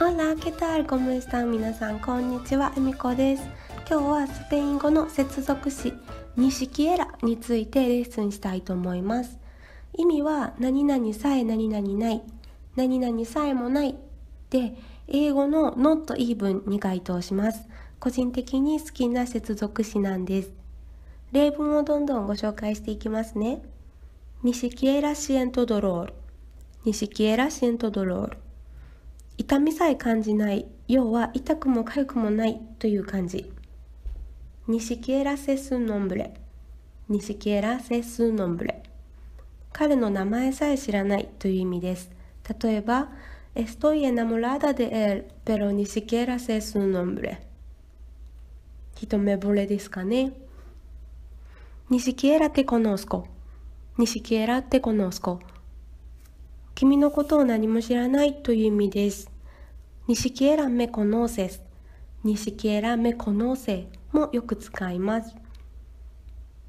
オラケタールコムスタン皆さんこんにちはえみこです今日はスペイン語の接続詞ニシキエラについてレッスンしたいと思います意味は何々さえ何々ない何々さえもないで英語の not even に該当します個人的に好きな接続詞なんです例文をどんどんご紹介していきますねニシキエラシエントドロールニシキエラシエントドロール痛みさえ感じない要は痛くも痒くもないという感じ「ニシキエラセスのンブレ」「ニシキエラセスノンブレ」彼の名前さえ知らないという意味です例えば「エストイエナモラダでエルペロニシキエラセスノンブレ」とめぼれですかね「ニシキエラテコノスコ」ニシキエラテコノスコ君のことを何も知らないという意味です。にしラメコノーセス、西しきえらめこのせもよく使います。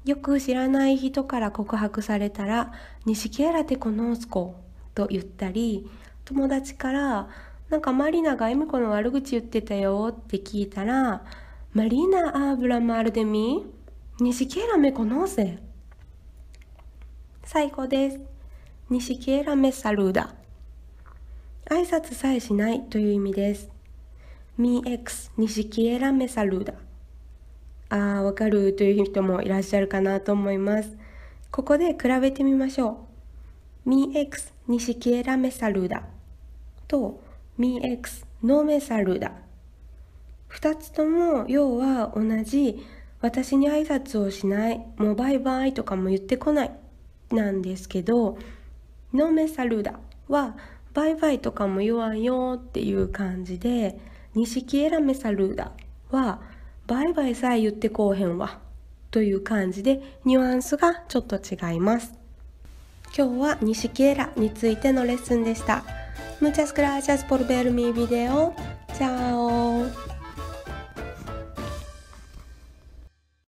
よく知らない人から告白されたら、西しきえらてこのすこと言ったり、友達からなんかマリナがエミコの悪口言ってたよって聞いたら、マリナ・アーブラマルデミにしきラメコノーセ。最高です。西しきえらサルーダ。挨拶さえしないという意味です。Mi ex ni siquiera me saluda。ああ、わかるという人もいらっしゃるかなと思います。ここで比べてみましょう。Mi ex ni siquiera me saluda と Mi ex no me saluda。二つとも要は同じ私に挨拶をしない、もうバイバイとかも言ってこないなんですけど、No me saluda はバイバイとかも言わんよっていう感じで、ニシキエラメサルーダは、バイバイさえ言ってこうへんわという感じでニュアンスがちょっと違います。今日はニシキエラについてのレッスンでした。Muchas gracias por ver mi video. Chao.